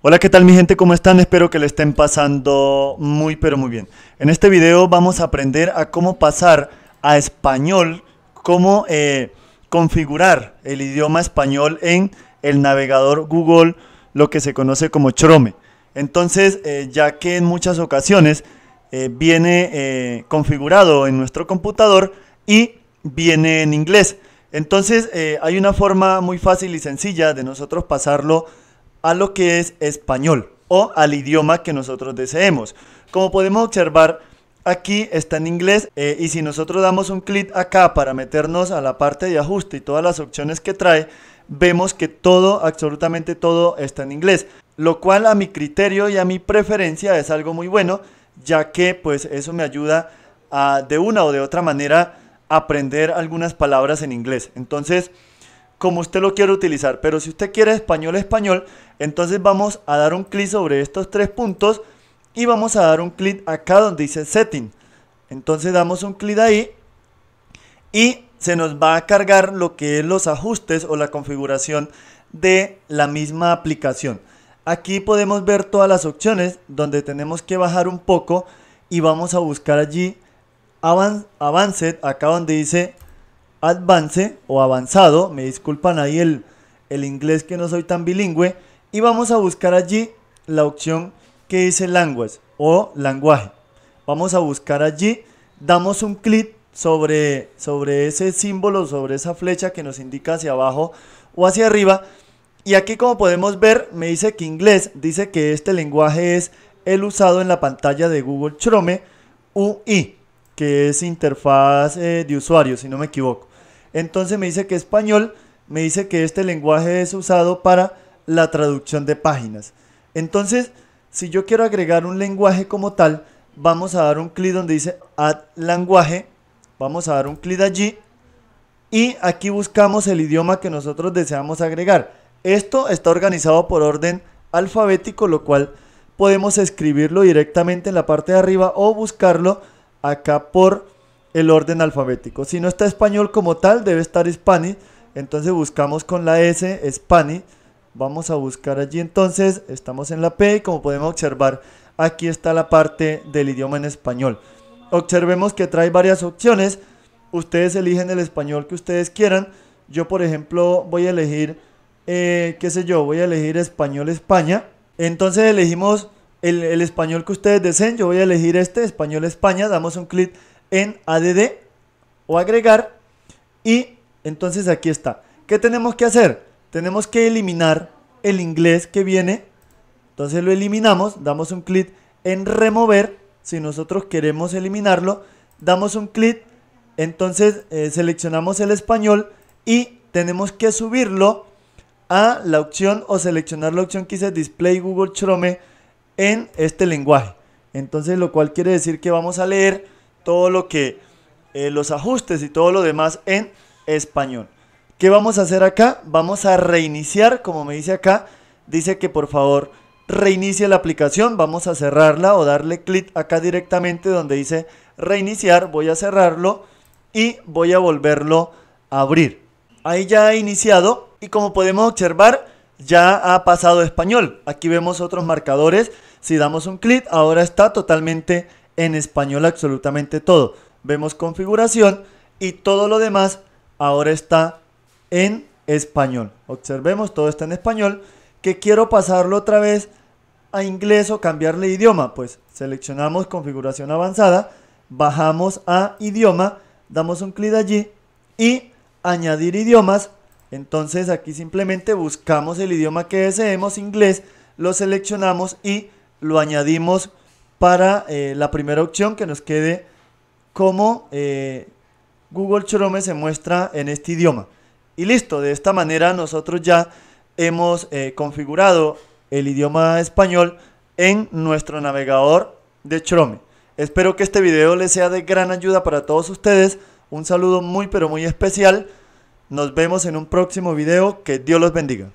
Hola, ¿qué tal mi gente? ¿Cómo están? Espero que le estén pasando muy pero muy bien. En este video vamos a aprender a cómo pasar a español, cómo eh, configurar el idioma español en el navegador Google, lo que se conoce como Chrome. Entonces, eh, ya que en muchas ocasiones eh, viene configurado en nuestro computador y viene en inglés. Entonces, hay una forma muy fácil y sencilla de nosotros pasarlo a lo que es español o al idioma que nosotros deseemos. Como podemos observar, aquí está en inglés eh, y si nosotros damos un clic acá para meternos a la parte de ajuste y todas las opciones que trae, vemos que todo, absolutamente todo está en inglés, lo cual a mi criterio y a mi preferencia es algo muy bueno, ya que pues eso me ayuda a de una o de otra manera aprender algunas palabras en inglés. Entonces, como usted lo quiere utilizar. Pero si usted quiere español, español, entonces vamos a dar un clic sobre estos tres puntos y vamos a dar un clic acá donde dice setting. Entonces damos un clic ahí y se nos va a cargar lo que es los ajustes o la configuración de la misma aplicación. Aquí podemos ver todas las opciones donde tenemos que bajar un poco y vamos a buscar allí Advanced, acá donde dice Advance o avanzado, me disculpan ahí el, inglés que no soy tan bilingüe, y vamos a buscar allí la opción que dice language o lenguaje. Vamos a buscar allí, damos un clic sobre, sobre ese símbolo, sobre esa flecha que nos indica hacia abajo o hacia arriba. Y aquí como podemos ver, me dice que inglés, dice que este lenguaje es el usado en la pantalla de Google Chrome UI que es interfaz eh, de usuario, si no me equivoco. Entonces me dice que español, me dice que este lenguaje es usado para la traducción de páginas. Entonces, si yo quiero agregar un lenguaje como tal, vamos a dar un clic donde dice Add Lenguaje, vamos a dar un clic allí y aquí buscamos el idioma que nosotros deseamos agregar. Esto está organizado por orden alfabético, lo cual podemos escribirlo directamente en la parte de arriba o buscarlo acá por el orden alfabético. Si no está español como tal, debe estar hispani Entonces buscamos con la S, hispani Vamos a buscar allí entonces, estamos en la P y como podemos observar, aquí está la parte del idioma en español. Observemos que trae varias opciones. Ustedes eligen el español que ustedes quieran. Yo, por ejemplo, voy a elegir, eh, qué sé yo, voy a elegir español España. Entonces elegimos el, español que ustedes deseen. Yo voy a elegir este, español España. Damos un clic en ADD o agregar. Y entonces aquí está. ¿Qué tenemos que hacer? Tenemos que eliminar el inglés que viene. Entonces lo eliminamos. Damos un clic en remover. Si nosotros queremos eliminarlo, damos un clic. Entonces eh, seleccionamos el español y tenemos que subirlo a la opción o seleccionar la opción que dice Display Google Chrome en este lenguaje. Entonces, lo cual quiere decir que vamos a leer todo lo que, eh, los ajustes y todo lo demás en español. ¿Qué vamos a hacer acá? Vamos a reiniciar, como me dice acá, dice que por favor reinicie la aplicación, vamos a cerrarla o darle clic acá directamente donde dice reiniciar, voy a cerrarlo y voy a volverlo a abrir. Ahí ya ha iniciado y como podemos observar ya ha pasado español. Aquí vemos otros marcadores si damos un clic, ahora está totalmente en español absolutamente todo. Vemos configuración y todo lo demás ahora está en español. Observemos, todo está en español. Que quiero pasarlo otra vez a inglés o cambiarle idioma. Pues seleccionamos configuración avanzada, bajamos a idioma, damos un clic allí y añadir idiomas. Entonces aquí simplemente buscamos el idioma que deseemos, inglés, lo seleccionamos y lo añadimos para eh, la primera opción que nos quede como eh, Google Chrome se muestra en este idioma. Y listo, de esta manera nosotros ya hemos eh, configurado el idioma español en nuestro navegador de Chrome. Espero que este video les sea de gran ayuda para todos ustedes. Un saludo muy pero muy especial. Nos vemos en un próximo video. Que Dios los bendiga.